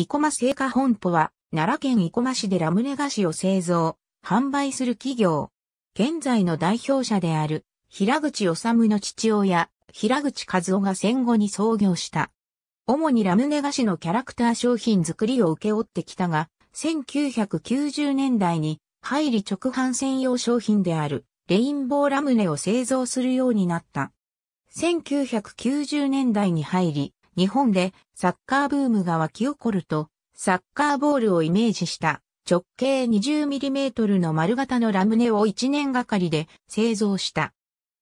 生駒製菓本舗は、奈良県生駒市でラムネ菓子を製造、販売する企業。現在の代表者である、平口治の父親、平口和夫が戦後に創業した。主にラムネ菓子のキャラクター商品作りを請け負ってきたが、1990年代に、入り直販専用商品である、レインボーラムネを製造するようになった。1990年代に入り、日本でサッカーブームが沸き起こると、サッカーボールをイメージした直径 20mm の丸型のラムネを1年がかりで製造した。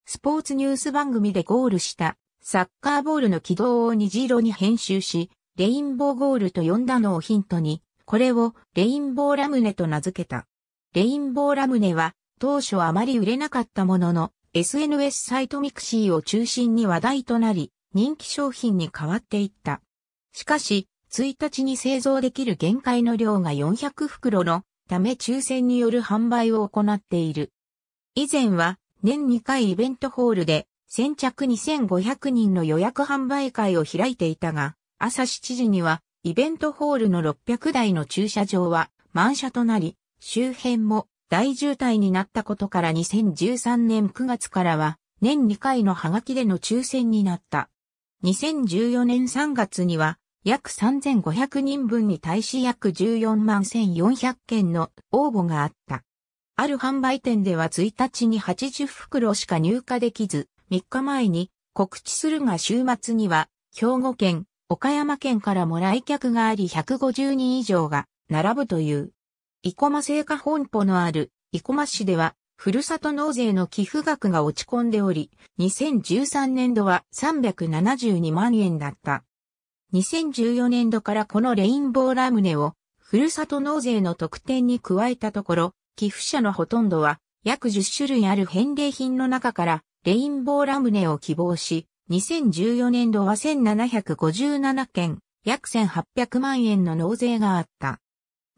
スポーツニュース番組でゴールしたサッカーボールの軌道を虹色に編集し、レインボーゴールと呼んだのをヒントに、これをレインボーラムネと名付けた。レインボーラムネは当初あまり売れなかったものの SNS サイトミクシーを中心に話題となり、人気商品に変わっていった。しかし、1日に製造できる限界の量が400袋のため抽選による販売を行っている。以前は年2回イベントホールで先着2500人の予約販売会を開いていたが、朝7時にはイベントホールの600台の駐車場は満車となり、周辺も大渋滞になったことから2013年9月からは年2回のハガキでの抽選になった。2014年3月には約3500人分に対し約14万1400件の応募があった。ある販売店では1日に80袋しか入荷できず、3日前に告知するが週末には兵庫県、岡山県からも来客があり150人以上が並ぶという。生駒製菓本舗のある生駒市ではふるさと納税の寄付額が落ち込んでおり、2013年度は372万円だった。2014年度からこのレインボーラムネを、ふるさと納税の特典に加えたところ、寄付者のほとんどは、約10種類ある返礼品の中から、レインボーラムネを希望し、2014年度は1757件、約1800万円の納税があった。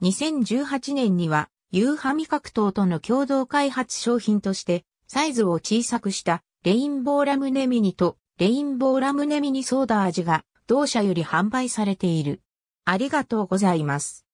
2018年には、ユーハ味格闘との共同開発商品として、サイズを小さくしたレインボーラムネミニとレインボーラムネミニソーダ味が同社より販売されている。ありがとうございます。